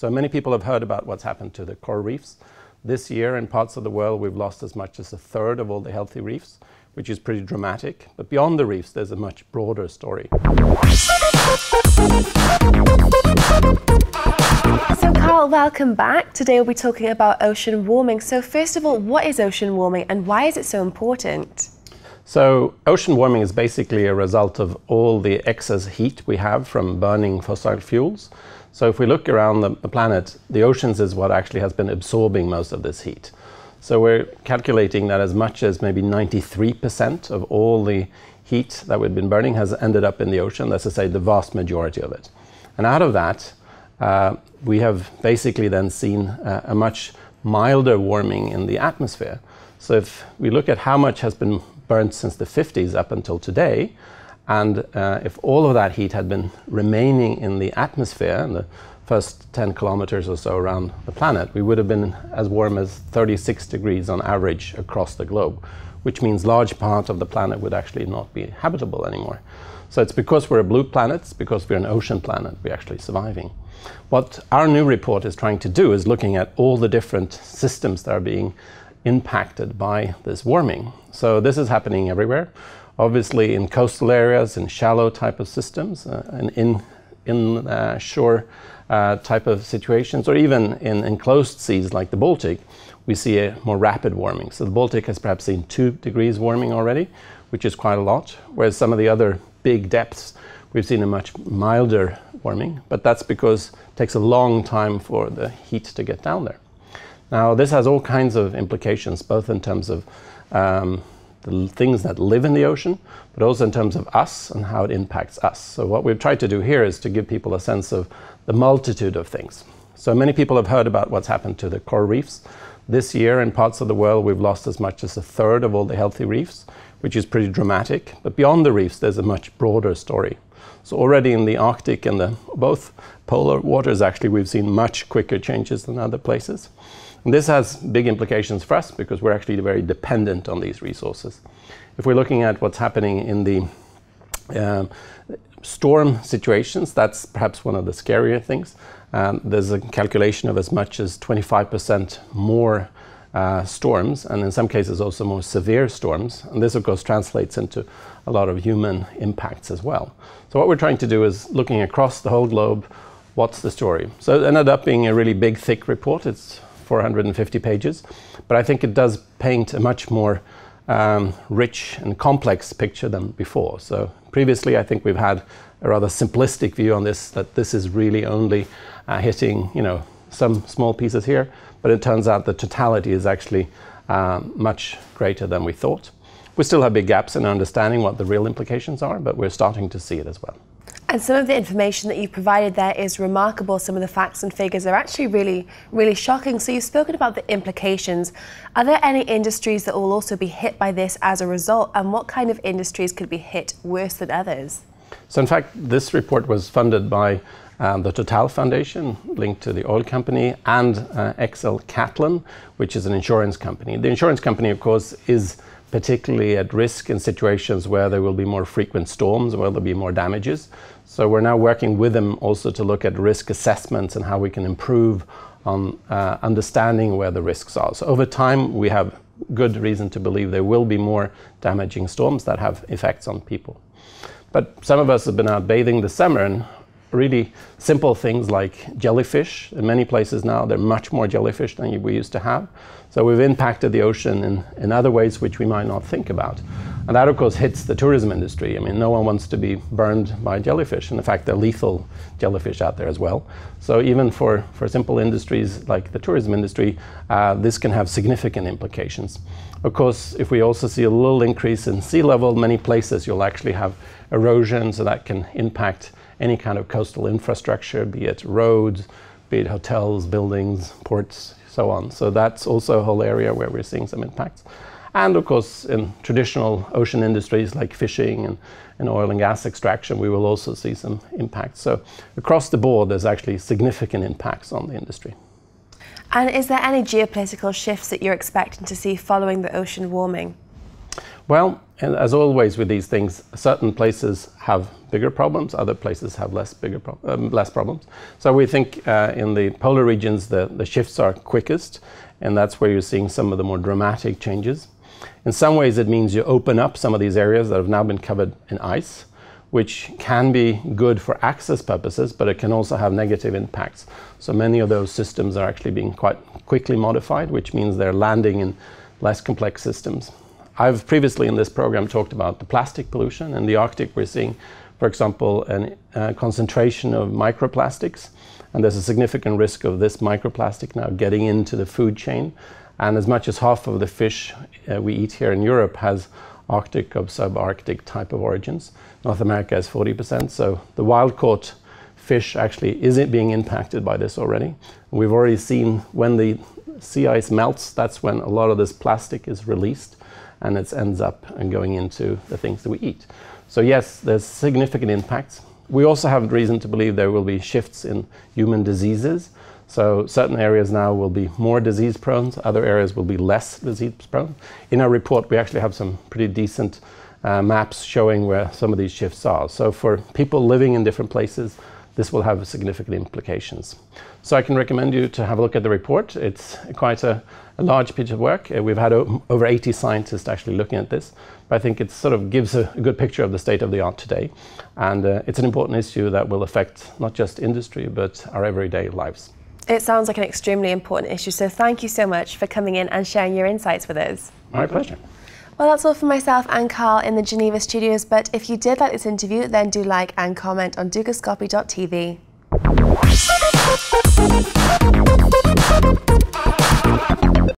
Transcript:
So many people have heard about what's happened to the coral reefs. This year in parts of the world we've lost as much as a third of all the healthy reefs, which is pretty dramatic. But beyond the reefs there's a much broader story. So Carl, welcome back. Today we'll be talking about ocean warming. So first of all, what is ocean warming and why is it so important? So ocean warming is basically a result of all the excess heat we have from burning fossil fuels. So if we look around the, the planet, the oceans is what actually has been absorbing most of this heat. So we're calculating that as much as maybe 93% of all the heat that we've been burning has ended up in the ocean. That's to say, the vast majority of it. And out of that, uh, we have basically then seen uh, a much milder warming in the atmosphere. So if we look at how much has been burnt since the 50s up until today, and uh, if all of that heat had been remaining in the atmosphere, in the first 10 kilometers or so around the planet, we would have been as warm as 36 degrees on average across the globe, which means large part of the planet would actually not be habitable anymore. So it's because we're a blue planet, it's because we're an ocean planet, we're actually surviving. What our new report is trying to do is looking at all the different systems that are being impacted by this warming. So this is happening everywhere obviously in coastal areas, and shallow type of systems, uh, and in, in uh, shore uh, type of situations, or even in enclosed seas like the Baltic, we see a more rapid warming. So the Baltic has perhaps seen two degrees warming already, which is quite a lot, whereas some of the other big depths, we've seen a much milder warming, but that's because it takes a long time for the heat to get down there. Now, this has all kinds of implications, both in terms of um, the things that live in the ocean, but also in terms of us and how it impacts us. So, what we've tried to do here is to give people a sense of the multitude of things. So, many people have heard about what's happened to the coral reefs. This year, in parts of the world, we've lost as much as a third of all the healthy reefs, which is pretty dramatic. But beyond the reefs, there's a much broader story. So, already in the Arctic and the both polar waters, actually, we've seen much quicker changes than other places. And this has big implications for us because we're actually very dependent on these resources. If we're looking at what's happening in the um, storm situations, that's perhaps one of the scarier things. Um, there's a calculation of as much as 25% more uh, storms, and in some cases also more severe storms. And this, of course, translates into a lot of human impacts as well. So, what we're trying to do is looking across the whole globe what's the story? So, it ended up being a really big, thick report. It's 450 pages, but I think it does paint a much more um, rich and complex picture than before. So previously, I think we've had a rather simplistic view on this, that this is really only uh, hitting, you know, some small pieces here, but it turns out the totality is actually um, much greater than we thought. We still have big gaps in understanding what the real implications are, but we're starting to see it as well. And some of the information that you've provided there is remarkable. Some of the facts and figures are actually really, really shocking. So you've spoken about the implications. Are there any industries that will also be hit by this as a result? And what kind of industries could be hit worse than others? So in fact, this report was funded by um, the Total Foundation, linked to the oil company, and uh, XL Catlin, which is an insurance company. The insurance company, of course, is particularly at risk in situations where there will be more frequent storms, where there'll be more damages. So we're now working with them also to look at risk assessments and how we can improve on uh, understanding where the risks are. So over time, we have good reason to believe there will be more damaging storms that have effects on people. But some of us have been out bathing this summer and really simple things like jellyfish. In many places now, there are much more jellyfish than we used to have. So we've impacted the ocean in, in other ways which we might not think about. And that, of course, hits the tourism industry. I mean, no one wants to be burned by jellyfish. And in fact, there are lethal jellyfish out there as well. So even for, for simple industries like the tourism industry, uh, this can have significant implications. Of course, if we also see a little increase in sea level, many places you'll actually have erosion, so that can impact any kind of coastal infrastructure, be it roads, be it hotels, buildings, ports, so on. So that's also a whole area where we're seeing some impacts. And of course, in traditional ocean industries like fishing and, and oil and gas extraction, we will also see some impacts. So across the board, there's actually significant impacts on the industry. And is there any geopolitical shifts that you're expecting to see following the ocean warming? Well, and as always with these things, certain places have bigger problems, other places have less, bigger pro um, less problems. So we think uh, in the polar regions, the, the shifts are quickest, and that's where you're seeing some of the more dramatic changes. In some ways, it means you open up some of these areas that have now been covered in ice, which can be good for access purposes, but it can also have negative impacts. So many of those systems are actually being quite quickly modified, which means they're landing in less complex systems. I've previously in this program talked about the plastic pollution. In the Arctic, we're seeing, for example, a uh, concentration of microplastics. And there's a significant risk of this microplastic now getting into the food chain. And as much as half of the fish uh, we eat here in Europe has Arctic or subarctic type of origins. North America is 40%, so the wild caught fish actually isn't being impacted by this already. We've already seen when the sea ice melts, that's when a lot of this plastic is released and it ends up and going into the things that we eat. So yes, there's significant impacts. We also have reason to believe there will be shifts in human diseases. So certain areas now will be more disease prone, other areas will be less disease prone. In our report, we actually have some pretty decent uh, maps showing where some of these shifts are. So for people living in different places, this will have significant implications. So I can recommend you to have a look at the report. It's quite a, a large piece of work. Uh, we've had over 80 scientists actually looking at this, but I think it sort of gives a, a good picture of the state of the art today. And uh, it's an important issue that will affect not just industry, but our everyday lives. It sounds like an extremely important issue, so thank you so much for coming in and sharing your insights with us. My pleasure. Well, that's all for myself and Carl in the Geneva studios, but if you did like this interview, then do like and comment on dugascopy.tv.